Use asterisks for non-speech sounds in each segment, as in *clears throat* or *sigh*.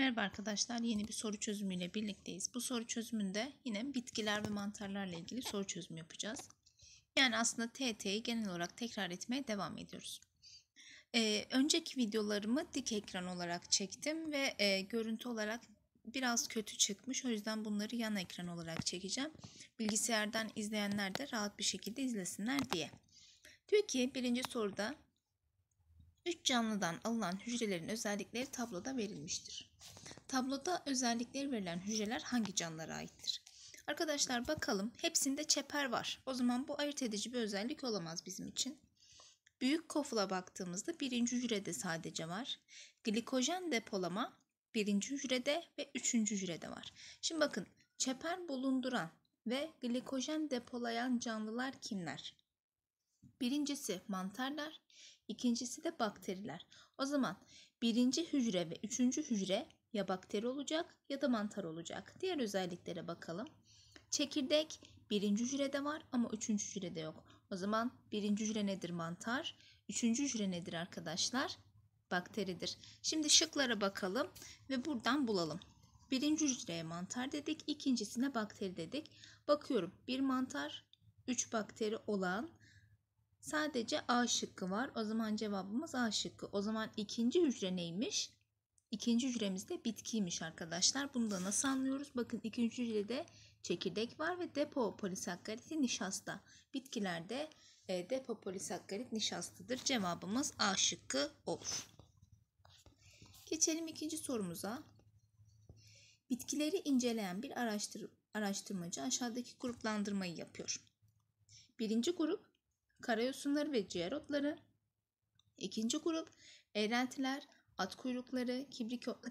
Merhaba arkadaşlar, yeni bir soru çözümüyle birlikteyiz. Bu soru çözümünde yine bitkiler ve mantarlarla ilgili soru çözümü yapacağız. Yani aslında TT'yi genel olarak tekrar etmeye devam ediyoruz. Ee, önceki videolarımı dik ekran olarak çektim ve e, görüntü olarak biraz kötü çıkmış. O yüzden bunları yan ekran olarak çekeceğim. Bilgisayardan izleyenler de rahat bir şekilde izlesinler diye. Diyor ki birinci soruda 3 canlıdan alınan hücrelerin özellikleri tabloda verilmiştir. Tabloda özellikleri verilen hücreler hangi canlılara aittir? Arkadaşlar bakalım hepsinde çeper var. O zaman bu ayırt edici bir özellik olamaz bizim için. Büyük kofula baktığımızda birinci hücrede sadece var. Glikojen depolama birinci hücrede ve üçüncü hücrede var. Şimdi bakın çeper bulunduran ve glikojen depolayan canlılar kimler? Birincisi mantarlar, ikincisi de bakteriler. O zaman birinci hücre ve üçüncü hücre ya bakteri olacak ya da mantar olacak. Diğer özelliklere bakalım. Çekirdek birinci hücrede var ama üçüncü hücrede yok. O zaman birinci hücre nedir mantar? Üçüncü hücre nedir arkadaşlar? Bakteridir. Şimdi şıklara bakalım ve buradan bulalım. Birinci hücreye mantar dedik, ikincisine bakteri dedik. Bakıyorum bir mantar, üç bakteri olan Sadece A şıkkı var. O zaman cevabımız A şıkkı. O zaman ikinci hücre neymiş? İkinci hücremiz de bitkiymiş arkadaşlar. Bunu da nasıl anlıyoruz? Bakın ikinci hücrede çekirdek var ve depo polisakkariti nişasta. Bitkilerde e, depo polisakkarit nişastadır. Cevabımız A şıkkı olur. Geçelim ikinci sorumuza. Bitkileri inceleyen bir araştır, araştırmacı aşağıdaki gruplandırmayı yapıyor. Birinci grup karayosunları ve ciğer otları. İkinci grup eğrentiler, at kuyrukları,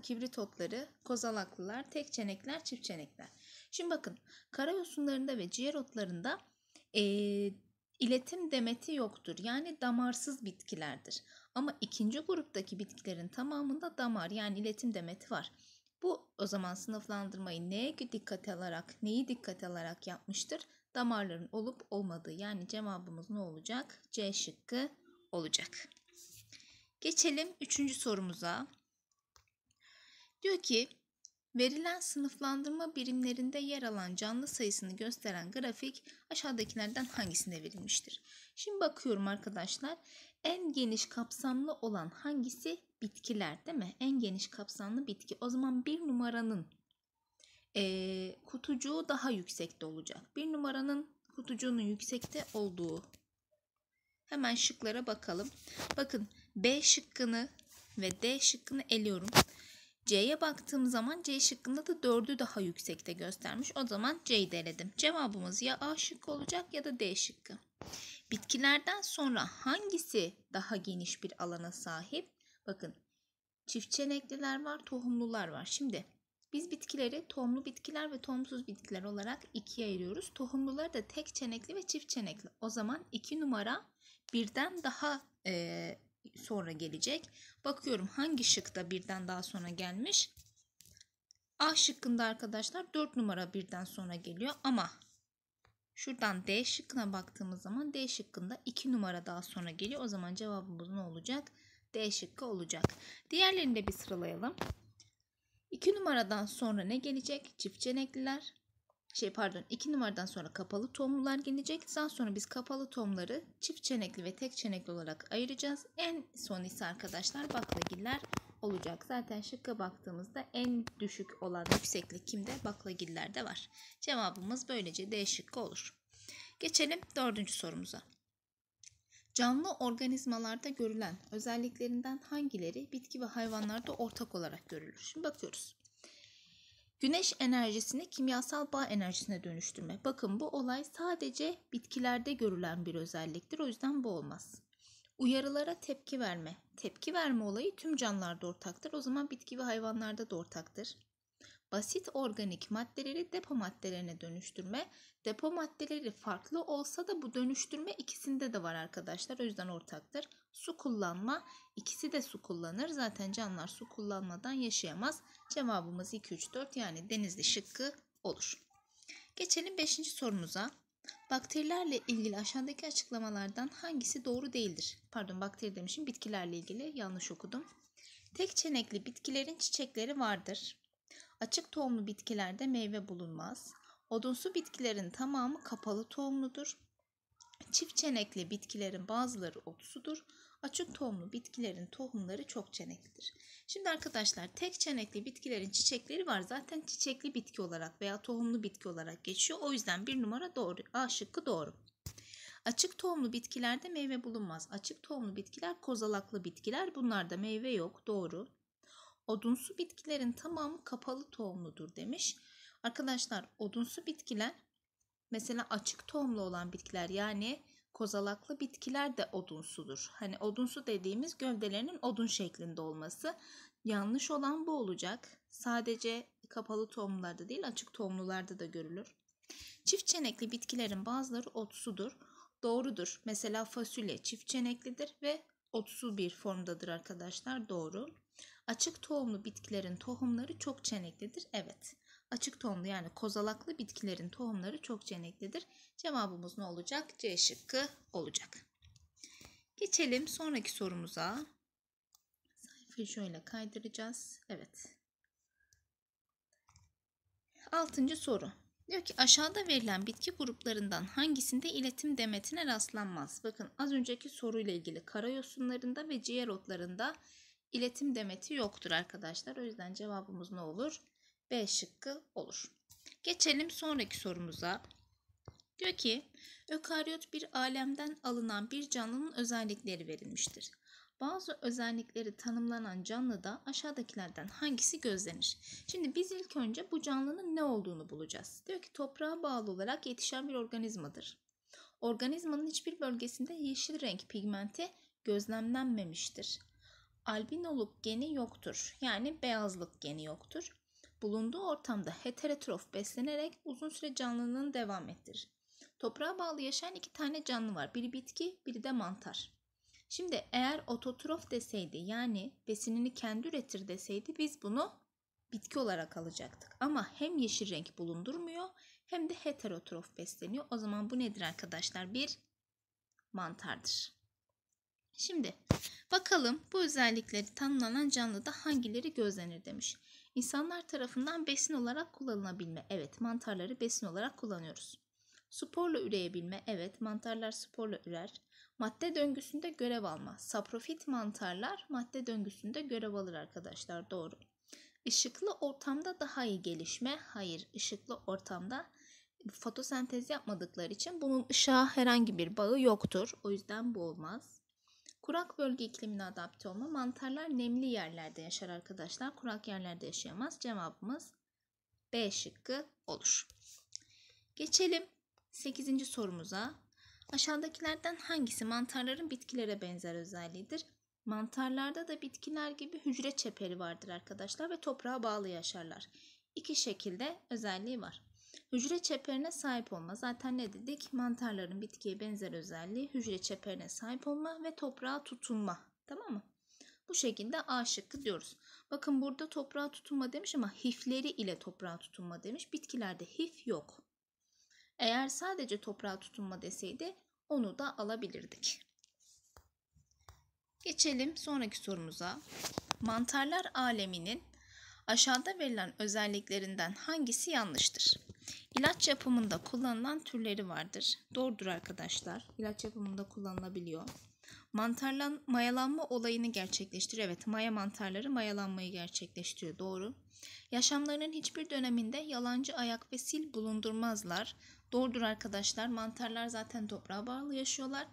kibrit otları, kozalaklılar, tek çenekler, çift çenekler. Şimdi bakın karayosunlarında ve ciğer otlarında e, iletim demeti yoktur. Yani damarsız bitkilerdir. Ama ikinci gruptaki bitkilerin tamamında damar yani iletim demeti var. Bu o zaman sınıflandırmayı neye dikkat alarak, neyi dikkat alarak yapmıştır? damarların olup olmadığı yani cevabımız ne olacak? C şıkkı olacak. Geçelim üçüncü sorumuza. Diyor ki verilen sınıflandırma birimlerinde yer alan canlı sayısını gösteren grafik aşağıdakilerden hangisinde verilmiştir? Şimdi bakıyorum arkadaşlar en geniş kapsamlı olan hangisi? Bitkiler değil mi? En geniş kapsamlı bitki. O zaman bir numaranın e, kutucuğu daha yüksekte olacak. Bir numaranın kutucuğunun yüksekte olduğu. Hemen şıklara bakalım. Bakın B şıkkını ve D şıkkını eliyorum. C'ye baktığım zaman C şıkkında da 4'ü daha yüksekte göstermiş. O zaman C'yi de eledim. Cevabımız ya A şıkkı olacak ya da D şıkkı. Bitkilerden sonra hangisi daha geniş bir alana sahip? Bakın çift çenekliler var, tohumlular var. Şimdi biz bitkileri tohumlu bitkiler ve tohumsuz bitkiler olarak ikiye ayırıyoruz. Tohumluları da tek çenekli ve çift çenekli. O zaman iki numara birden daha e, sonra gelecek. Bakıyorum hangi şıkta birden daha sonra gelmiş. A şıkkında arkadaşlar 4 numara birden sonra geliyor ama şuradan D şıkkına baktığımız zaman D şıkkında 2 numara daha sonra geliyor. O zaman cevabımız ne olacak? D şıkkı olacak. Diğerlerini de bir sıralayalım. 2 numaradan sonra ne gelecek? Çift çenekliler. Şey pardon 2 numaradan sonra kapalı tohumlular gelecek. Daha sonra biz kapalı tohumları çift çenekli ve tek çenekli olarak ayıracağız. En son ise arkadaşlar baklagiller olacak. Zaten şıkka baktığımızda en düşük olan yükseklik kimde? Baklagillerde var. Cevabımız böylece D şıkkı olur. Geçelim dördüncü sorumuza. Canlı organizmalarda görülen özelliklerinden hangileri bitki ve hayvanlarda ortak olarak görülür? Şimdi bakıyoruz. Güneş enerjisini kimyasal bağ enerjisine dönüştürme. Bakın bu olay sadece bitkilerde görülen bir özelliktir. O yüzden bu olmaz. Uyarılara tepki verme. Tepki verme olayı tüm canlılarda ortaktır. O zaman bitki ve hayvanlarda da ortaktır basit organik maddeleri depo maddelerine dönüştürme. Depo maddeleri farklı olsa da bu dönüştürme ikisinde de var arkadaşlar. O yüzden ortaktır. Su kullanma. ikisi de su kullanır. Zaten canlılar su kullanmadan yaşayamaz. Cevabımız 2, 3, 4 yani denizli şıkkı olur. Geçelim 5. sorumuza. Bakterilerle ilgili aşağıdaki açıklamalardan hangisi doğru değildir? Pardon bakteri demişim bitkilerle ilgili yanlış okudum. Tek çenekli bitkilerin çiçekleri vardır. Açık tohumlu bitkilerde meyve bulunmaz. Odunsu bitkilerin tamamı kapalı tohumludur. Çift çenekli bitkilerin bazıları otsudur. Açık tohumlu bitkilerin tohumları çok çeneklidir. Şimdi arkadaşlar tek çenekli bitkilerin çiçekleri var. Zaten çiçekli bitki olarak veya tohumlu bitki olarak geçiyor. O yüzden bir numara doğru. A şıkkı doğru. Açık tohumlu bitkilerde meyve bulunmaz. Açık tohumlu bitkiler kozalaklı bitkiler. Bunlarda meyve yok. Doğru. Odunsu bitkilerin tamamı kapalı tohumludur demiş. Arkadaşlar odunsu bitkiler mesela açık tohumlu olan bitkiler yani kozalaklı bitkiler de odunsudur. Hani odunsu dediğimiz gövdelerinin odun şeklinde olması. Yanlış olan bu olacak. Sadece kapalı tohumlarda değil açık tohumlularda da görülür. Çift çenekli bitkilerin bazıları otsudur. Doğrudur. Mesela fasulye çift çeneklidir ve otsu bir formdadır arkadaşlar. Doğru. Açık tohumlu bitkilerin tohumları çok çeneklidir. Evet. Açık tohumlu yani kozalaklı bitkilerin tohumları çok çeneklidir. Cevabımız ne olacak? C şıkkı olacak. Geçelim sonraki sorumuza. Sayfayı şöyle kaydıracağız. Evet. Altıncı soru. Diyor ki aşağıda verilen bitki gruplarından hangisinde iletim demetine rastlanmaz? Bakın az önceki soruyla ilgili karayosunlarında ve ciğer otlarında iletim demeti yoktur arkadaşlar. O yüzden cevabımız ne olur? B şıkkı olur. Geçelim sonraki sorumuza. Diyor ki ökaryot bir alemden alınan bir canlının özellikleri verilmiştir. Bazı özellikleri tanımlanan canlıda aşağıdakilerden hangisi gözlenir? Şimdi biz ilk önce bu canlının ne olduğunu bulacağız. Diyor ki toprağa bağlı olarak yetişen bir organizmadır. Organizmanın hiçbir bölgesinde yeşil renk pigmenti gözlemlenmemiştir albinoluk geni yoktur. Yani beyazlık geni yoktur. Bulunduğu ortamda heterotrof beslenerek uzun süre canlılığını devam ettirir. Toprağa bağlı yaşayan iki tane canlı var. Biri bitki, biri de mantar. Şimdi eğer ototrof deseydi yani besinini kendi üretir deseydi biz bunu bitki olarak alacaktık. Ama hem yeşil renk bulundurmuyor hem de heterotrof besleniyor. O zaman bu nedir arkadaşlar? Bir mantardır. Şimdi bakalım bu özellikleri tanımlanan canlıda hangileri gözlenir demiş. İnsanlar tarafından besin olarak kullanılabilme. Evet mantarları besin olarak kullanıyoruz. Sporla üreyebilme. Evet mantarlar sporla ürer. Madde döngüsünde görev alma. Saprofit mantarlar madde döngüsünde görev alır arkadaşlar. Doğru. Işıklı ortamda daha iyi gelişme. Hayır ışıklı ortamda fotosentez yapmadıkları için bunun ışığa herhangi bir bağı yoktur. O yüzden bu olmaz. Kurak bölge iklimine adapte olma. Mantarlar nemli yerlerde yaşar arkadaşlar. Kurak yerlerde yaşayamaz. Cevabımız B şıkkı olur. Geçelim 8. sorumuza. Aşağıdakilerden hangisi mantarların bitkilere benzer özelliğidir? Mantarlarda da bitkiler gibi hücre çeperi vardır arkadaşlar ve toprağa bağlı yaşarlar. İki şekilde özelliği var. Hücre çeperine sahip olma. Zaten ne dedik? Mantarların bitkiye benzer özelliği hücre çeperine sahip olma ve toprağa tutunma. Tamam mı? Bu şekilde A şıkkı diyoruz. Bakın burada toprağa tutunma demiş ama hifleri ile toprağa tutunma demiş. Bitkilerde hif yok. Eğer sadece toprağa tutunma deseydi onu da alabilirdik. Geçelim sonraki sorumuza. Mantarlar aleminin aşağıda verilen özelliklerinden hangisi yanlıştır? İlaç yapımında kullanılan türleri vardır. Doğrudur arkadaşlar. İlaç yapımında kullanılabiliyor. Mantarlan mayalanma olayını gerçekleştiriyor. Evet, maya mantarları mayalanmayı gerçekleştiriyor. Doğru. Yaşamlarının hiçbir döneminde yalancı ayak ve sil bulundurmazlar. Doğrudur arkadaşlar. Mantarlar zaten toprağa bağlı yaşıyorlar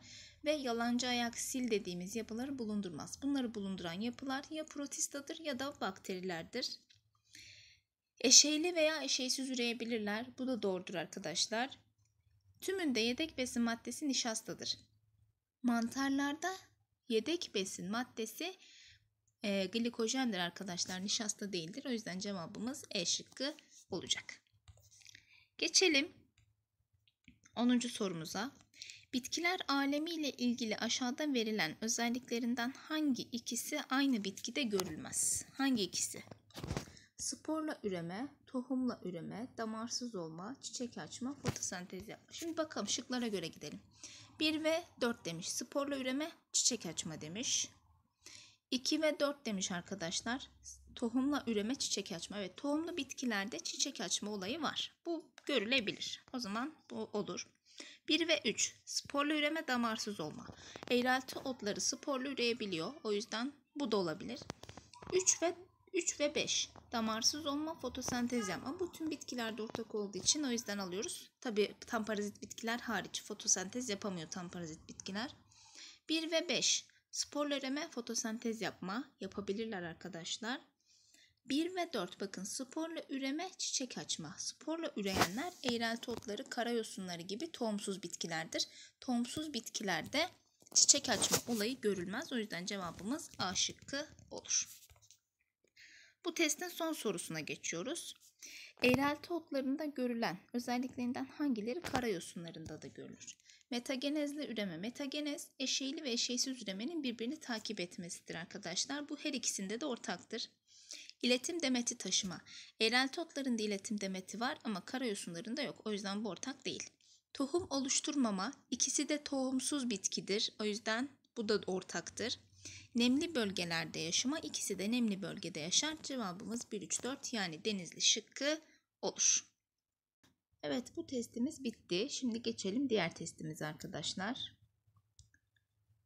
ve yalancı ayak sil dediğimiz yapıları bulundurmaz. Bunları bulunduran yapılar ya protistadır ya da bakterilerdir. Eşeğli veya eşeğsiz üreyebilirler. Bu da doğrudur arkadaşlar. Tümünde yedek besin maddesi nişastadır. Mantarlarda yedek besin maddesi e, glikojendir arkadaşlar. Nişasta değildir. O yüzden cevabımız E şıkkı olacak. Geçelim 10. sorumuza. Bitkiler alemi ile ilgili aşağıda verilen özelliklerinden hangi ikisi aynı bitkide görülmez? Hangi ikisi? Sporla üreme, tohumla üreme, damarsız olma, çiçek açma, fotosentez yapma. Şimdi bakalım şıklara göre gidelim. 1 ve 4 demiş. Sporla üreme, çiçek açma demiş. 2 ve 4 demiş arkadaşlar. Tohumla üreme, çiçek açma. Evet tohumlu bitkilerde çiçek açma olayı var. Bu görülebilir. O zaman bu olur. 1 ve 3. Sporla üreme damarsız olma. Eğrelti otları sporla üreyebiliyor. O yüzden bu da olabilir. 3 ve 3 ve 5. Damarsız olma, fotosentez yapma. Bu tüm bitkilerde ortak olduğu için o yüzden alıyoruz. Tabi tam parazit bitkiler hariç. Fotosentez yapamıyor tam parazit bitkiler. 1 ve 5. Sporlu üreme, fotosentez yapma. Yapabilirler arkadaşlar. 1 ve 4 bakın sporla üreme çiçek açma. Sporla üreyenler eğrelti otları, karayosunları gibi tohumsuz bitkilerdir. Tohumsuz bitkilerde çiçek açma olayı görülmez. O yüzden cevabımız A şıkkı olur. Bu testin son sorusuna geçiyoruz. Eğrelti otlarında görülen özelliklerinden hangileri kara yosunlarında da görülür? Metagenezle üreme. Metagenez eşeğli ve eşeğsiz üremenin birbirini takip etmesidir arkadaşlar. Bu her ikisinde de ortaktır. İletim demeti taşıma. Eğrelti otlarında iletim demeti var ama kara yosunlarında yok. O yüzden bu ortak değil. Tohum oluşturmama. İkisi de tohumsuz bitkidir. O yüzden bu da ortaktır. Nemli bölgelerde yaşama ikisi de nemli bölgede yaşar. Cevabımız 1 3 4 yani denizli şıkkı olur. Evet bu testimiz bitti. Şimdi geçelim diğer testimiz arkadaşlar.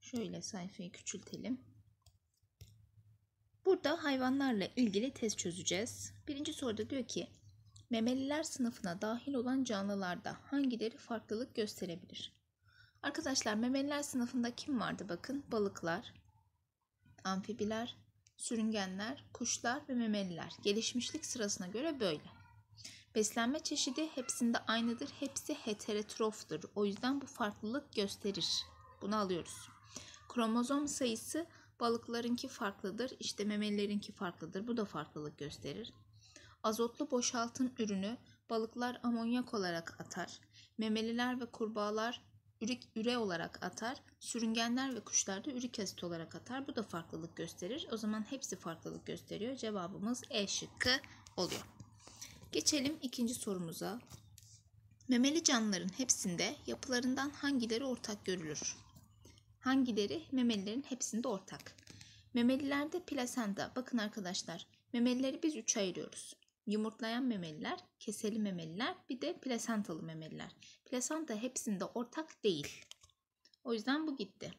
Şöyle sayfayı küçültelim. Burada hayvanlarla ilgili test çözeceğiz. Birinci soruda diyor ki memeliler sınıfına dahil olan canlılarda hangileri farklılık gösterebilir? Arkadaşlar memeliler sınıfında kim vardı bakın? Balıklar, amfibiler, sürüngenler, kuşlar ve memeliler. Gelişmişlik sırasına göre böyle. Beslenme çeşidi hepsinde aynıdır. Hepsi heterotroftur. O yüzden bu farklılık gösterir. Bunu alıyoruz. Kromozom sayısı balıklarınki farklıdır. İşte memelilerinki farklıdır. Bu da farklılık gösterir. Azotlu boşaltım ürünü balıklar amonyak olarak atar. Memeliler ve kurbağalar ürik, üre olarak atar. Sürüngenler ve kuşlar da ürik asit olarak atar. Bu da farklılık gösterir. O zaman hepsi farklılık gösteriyor. Cevabımız E şıkkı oluyor. Geçelim ikinci sorumuza. Memeli canlıların hepsinde yapılarından hangileri ortak görülür? Hangileri memelilerin hepsinde ortak? Memelilerde plasenta. Bakın arkadaşlar memelileri biz üç ayırıyoruz yumurtlayan memeliler, keseli memeliler, bir de plasentalı memeliler. Plasenta hepsinde ortak değil. O yüzden bu gitti.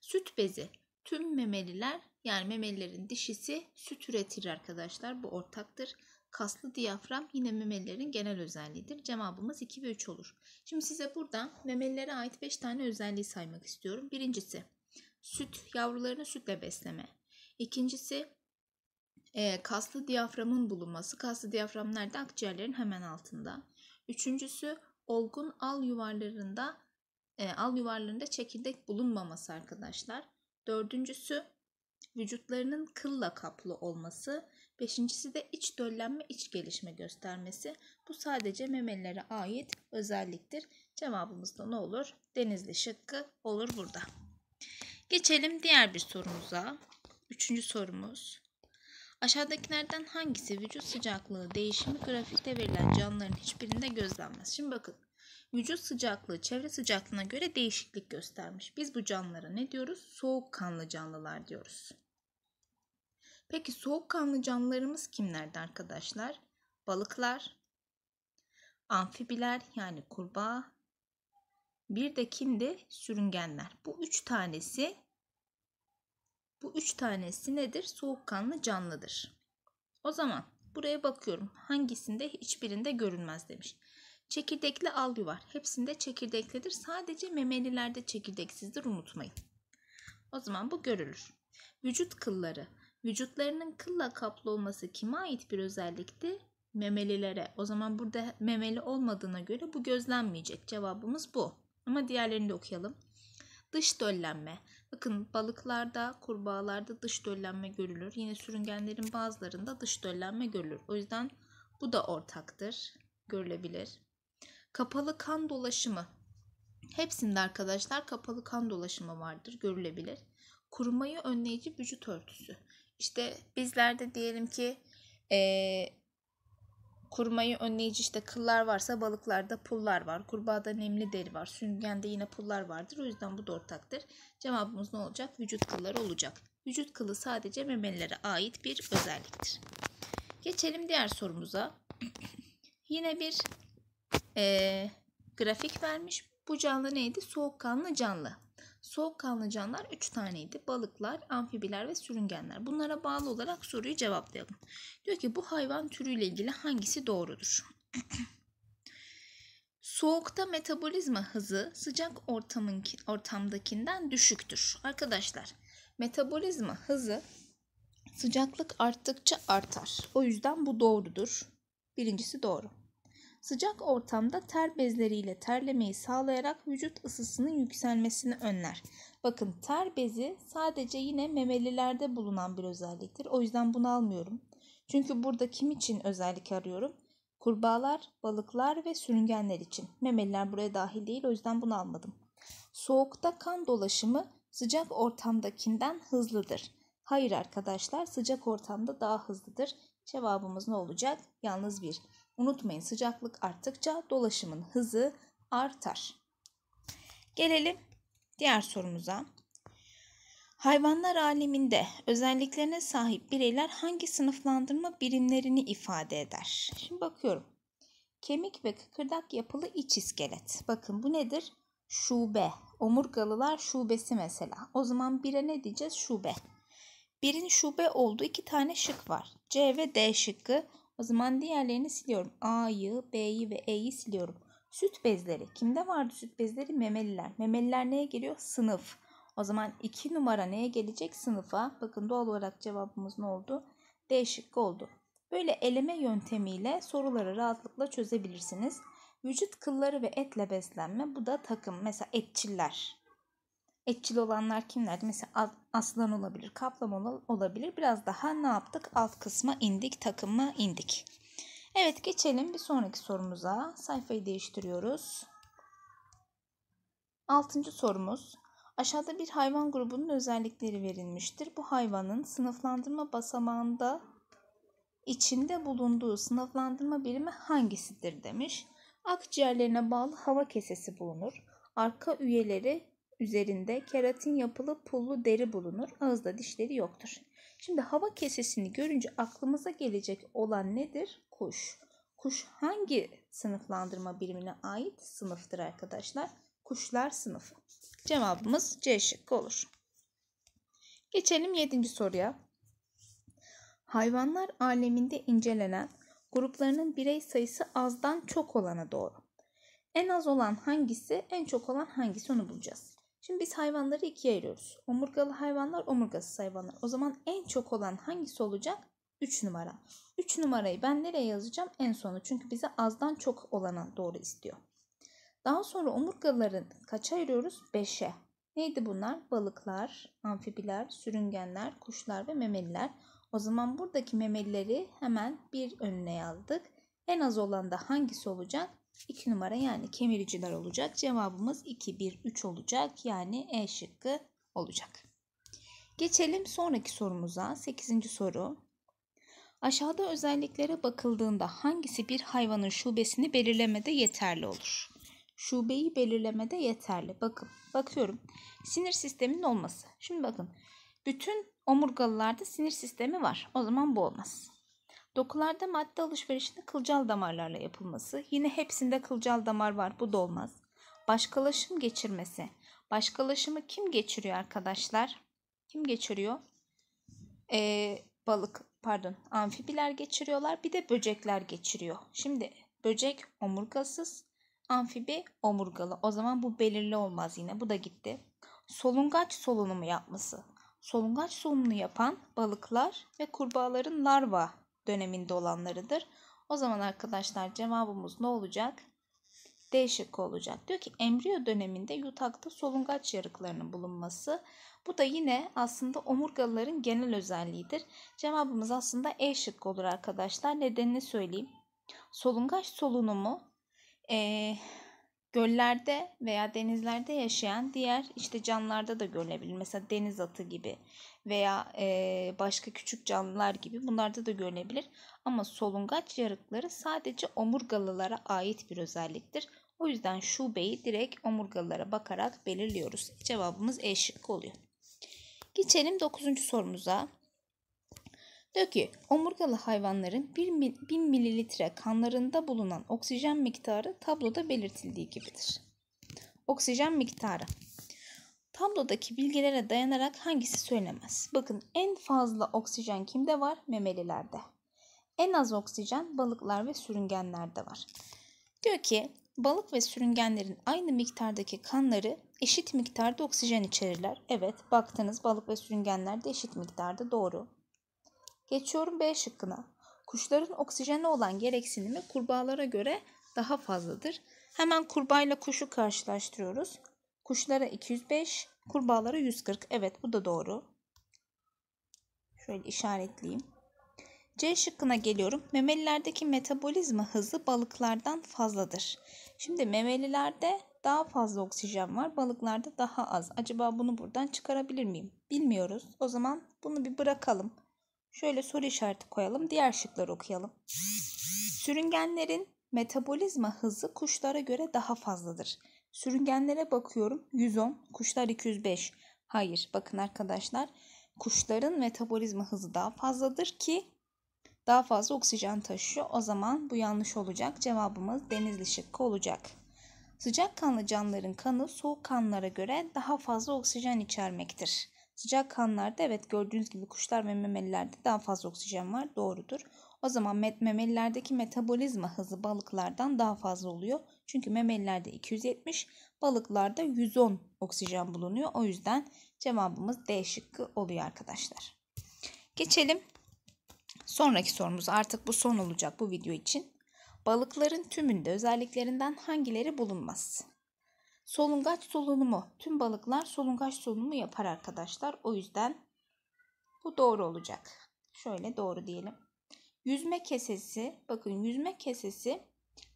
Süt bezi. Tüm memeliler yani memelilerin dişisi süt üretir arkadaşlar. Bu ortaktır. Kaslı diyafram yine memelilerin genel özelliğidir. Cevabımız 2 ve 3 olur. Şimdi size buradan memelilere ait 5 tane özelliği saymak istiyorum. Birincisi süt yavrularını sütle besleme. İkincisi e, kaslı diyaframın bulunması. Kaslı diyafram nerede? Akciğerlerin hemen altında. Üçüncüsü olgun al yuvarlarında e, al yuvarlarında çekirdek bulunmaması arkadaşlar. Dördüncüsü vücutlarının kılla kaplı olması. Beşincisi de iç döllenme, iç gelişme göstermesi. Bu sadece memelilere ait özelliktir. Cevabımız da ne olur? Denizli şıkkı olur burada. Geçelim diğer bir sorumuza. Üçüncü sorumuz. Aşağıdakilerden hangisi vücut sıcaklığı değişimi grafikte verilen canlıların hiçbirinde gözlenmez? Şimdi bakın. Vücut sıcaklığı çevre sıcaklığına göre değişiklik göstermiş. Biz bu canlılara ne diyoruz? Soğuk kanlı canlılar diyoruz. Peki soğuk kanlı canlılarımız kimlerdi arkadaşlar? Balıklar, amfibiler yani kurbağa, bir de kimdi? Sürüngenler. Bu üç tanesi bu üç tanesi nedir? Soğukkanlı canlıdır. O zaman buraya bakıyorum. Hangisinde hiçbirinde görünmez demiş. Çekirdekli al var. Hepsinde çekirdeklidir. Sadece memelilerde çekirdeksizdir unutmayın. O zaman bu görülür. Vücut kılları. Vücutlarının kılla kaplı olması kime ait bir özellikti? Memelilere. O zaman burada memeli olmadığına göre bu gözlenmeyecek. Cevabımız bu. Ama diğerlerini de okuyalım. Dış döllenme. Bakın balıklarda, kurbağalarda dış döllenme görülür. Yine sürüngenlerin bazılarında dış döllenme görülür. O yüzden bu da ortaktır, görülebilir. Kapalı kan dolaşımı. Hepsinde arkadaşlar kapalı kan dolaşımı vardır, görülebilir. Kurumayı önleyici vücut örtüsü. İşte bizlerde diyelim ki ee, Kurumayı önleyici işte kıllar varsa balıklarda pullar var. Kurbağada nemli deri var. Süngende yine pullar vardır. O yüzden bu da ortaktır. Cevabımız ne olacak? Vücut kılları olacak. Vücut kılı sadece memelilere ait bir özelliktir. Geçelim diğer sorumuza. *clears throat* yine bir e, grafik vermiş. Bu canlı neydi? Soğukkanlı canlı. Soğuk Soğukkanlı canlılar 3 taneydi. Balıklar, amfibiler ve sürüngenler. Bunlara bağlı olarak soruyu cevaplayalım. Diyor ki bu hayvan türüyle ilgili hangisi doğrudur? *clears throat* Soğukta metabolizma hızı sıcak ortamın, ortamdakinden düşüktür. Arkadaşlar metabolizma hızı sıcaklık arttıkça artar. O yüzden bu doğrudur. Birincisi doğru. Sıcak ortamda ter bezleriyle terlemeyi sağlayarak vücut ısısının yükselmesini önler. Bakın ter bezi sadece yine memelilerde bulunan bir özelliktir. O yüzden bunu almıyorum. Çünkü burada kim için özellik arıyorum? Kurbağalar, balıklar ve sürüngenler için. Memeliler buraya dahil değil o yüzden bunu almadım. Soğukta kan dolaşımı sıcak ortamdakinden hızlıdır. Hayır arkadaşlar sıcak ortamda daha hızlıdır. Cevabımız ne olacak? Yalnız bir. Unutmayın sıcaklık arttıkça dolaşımın hızı artar. Gelelim diğer sorumuza. Hayvanlar aleminde özelliklerine sahip bireyler hangi sınıflandırma birimlerini ifade eder? Şimdi bakıyorum. Kemik ve kıkırdak yapılı iç iskelet. Bakın bu nedir? Şube. Omurgalılar şubesi mesela. O zaman bire ne diyeceğiz? Şube. Birin şube olduğu iki tane şık var. C ve D şıkkı. O zaman diğerlerini siliyorum. A'yı, B'yi ve E'yi siliyorum. Süt bezleri. Kimde vardı süt bezleri? Memeliler. Memeliler neye giriyor? Sınıf. O zaman 2 numara neye gelecek? Sınıfa. Bakın doğal olarak cevabımız ne oldu? D şıkkı oldu. Böyle eleme yöntemiyle soruları rahatlıkla çözebilirsiniz. Vücut kılları ve etle beslenme bu da takım. Mesela etçiller. Etçil olanlar kimlerdi? Mesela aslan olabilir, kaplan olabilir. Biraz daha ne yaptık? Alt kısma indik, takıma indik. Evet geçelim bir sonraki sorumuza. Sayfayı değiştiriyoruz. Altıncı sorumuz. Aşağıda bir hayvan grubunun özellikleri verilmiştir. Bu hayvanın sınıflandırma basamağında içinde bulunduğu sınıflandırma birimi hangisidir demiş. Akciğerlerine bağlı hava kesesi bulunur. Arka üyeleri üzerinde keratin yapılı pullu deri bulunur. Ağızda dişleri yoktur. Şimdi hava kesesini görünce aklımıza gelecek olan nedir? Kuş. Kuş hangi sınıflandırma birimine ait sınıftır arkadaşlar? Kuşlar sınıfı. Cevabımız C şıkkı olur. Geçelim 7. soruya. Hayvanlar aleminde incelenen gruplarının birey sayısı azdan çok olana doğru. En az olan hangisi, en çok olan hangisi onu bulacağız. Şimdi biz hayvanları ikiye ayırıyoruz. Omurgalı hayvanlar, omurgasız hayvanlar. O zaman en çok olan hangisi olacak? 3 numara. 3 numarayı ben nereye yazacağım? En sonu. Çünkü bize azdan çok olana doğru istiyor. Daha sonra omurgaların kaça ayırıyoruz? 5'e. Neydi bunlar? Balıklar, amfibiler, sürüngenler, kuşlar ve memeliler. O zaman buradaki memelileri hemen bir önüne aldık. En az olan da hangisi olacak? 2 numara yani kemiriciler olacak. Cevabımız 2, 1, 3 olacak. Yani E şıkkı olacak. Geçelim sonraki sorumuza. 8. soru. Aşağıda özelliklere bakıldığında hangisi bir hayvanın şubesini belirlemede yeterli olur? Şubeyi belirlemede yeterli. Bakın, bakıyorum. Sinir sisteminin olması. Şimdi bakın. Bütün omurgalılarda sinir sistemi var. O zaman bu olmaz. Dokularda madde alışverişinin kılcal damarlarla yapılması. Yine hepsinde kılcal damar var. Bu da olmaz. Başkalaşım geçirmesi. Başkalaşımı kim geçiriyor arkadaşlar? Kim geçiriyor? Ee, balık pardon amfibiler geçiriyorlar bir de böcekler geçiriyor. Şimdi böcek omurgasız amfibi omurgalı o zaman bu belirli olmaz yine bu da gitti. Solungaç solunumu yapması. Solungaç solunumu yapan balıklar ve kurbağaların larva döneminde olanlarıdır. O zaman arkadaşlar cevabımız ne olacak? D şıkkı olacak. Diyor ki embriyo döneminde yutakta solungaç yarıklarının bulunması. Bu da yine aslında omurgaların genel özelliğidir. Cevabımız aslında E şıkkı olur arkadaşlar. Nedenini söyleyeyim. Solungaç solunumu e, göllerde veya denizlerde yaşayan diğer işte canlılarda da görülebilir. Mesela deniz atı gibi veya başka küçük canlılar gibi bunlarda da görülebilir. Ama solungaç yarıkları sadece omurgalılara ait bir özelliktir. O yüzden şubeyi direkt omurgalılara bakarak belirliyoruz. Cevabımız E şıkkı oluyor. Geçelim 9. sorumuza. Dökü, omurgalı hayvanların 1000 mililitre kanlarında bulunan oksijen miktarı tabloda belirtildiği gibidir. Oksijen miktarı. Tablodaki bilgilere dayanarak hangisi söylemez? Bakın en fazla oksijen kimde var? Memelilerde. En az oksijen balıklar ve sürüngenlerde var. Diyor ki balık ve sürüngenlerin aynı miktardaki kanları eşit miktarda oksijen içerirler. Evet baktınız balık ve sürüngenlerde eşit miktarda doğru. Geçiyorum B şıkkına. Kuşların oksijene olan gereksinimi kurbağalara göre daha fazladır. Hemen kurbağayla kuşu karşılaştırıyoruz. Kuşlara 205, kurbağalara 140. Evet bu da doğru. Şöyle işaretleyeyim. C şıkkına geliyorum. Memelilerdeki metabolizma hızı balıklardan fazladır. Şimdi memelilerde daha fazla oksijen var. Balıklarda daha az. Acaba bunu buradan çıkarabilir miyim? Bilmiyoruz. O zaman bunu bir bırakalım. Şöyle soru işareti koyalım. Diğer şıkları okuyalım. Sürüngenlerin metabolizma hızı kuşlara göre daha fazladır. Sürüngenlere bakıyorum 110, kuşlar 205. Hayır bakın arkadaşlar kuşların metabolizma hızı daha fazladır ki daha fazla oksijen taşıyor. O zaman bu yanlış olacak. Cevabımız denizli şıkkı olacak. Sıcak kanlı canlıların kanı soğuk kanlara göre daha fazla oksijen içermektir. Sıcak kanlarda evet gördüğünüz gibi kuşlar ve memelilerde daha fazla oksijen var. Doğrudur. O zaman memelilerdeki metabolizma hızı balıklardan daha fazla oluyor. Çünkü memelilerde 270, balıklarda 110 oksijen bulunuyor. O yüzden cevabımız D şıkkı oluyor arkadaşlar. Geçelim sonraki sorumuz. Artık bu son olacak bu video için. Balıkların tümünde özelliklerinden hangileri bulunmaz? Solungaç solunumu. Tüm balıklar solungaç solunumu yapar arkadaşlar. O yüzden bu doğru olacak. Şöyle doğru diyelim. Yüzme kesesi. Bakın yüzme kesesi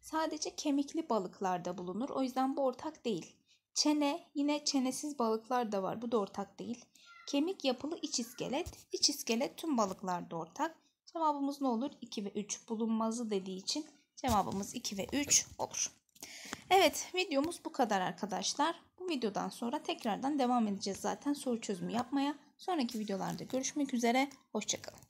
sadece kemikli balıklarda bulunur. O yüzden bu ortak değil. Çene yine çenesiz balıklar da var. Bu da ortak değil. Kemik yapılı iç iskelet. İç iskelet tüm balıklarda ortak. Cevabımız ne olur? 2 ve 3 bulunmazı dediği için cevabımız 2 ve 3 olur. Evet videomuz bu kadar arkadaşlar. Bu videodan sonra tekrardan devam edeceğiz zaten soru çözümü yapmaya. Sonraki videolarda görüşmek üzere. Hoşçakalın.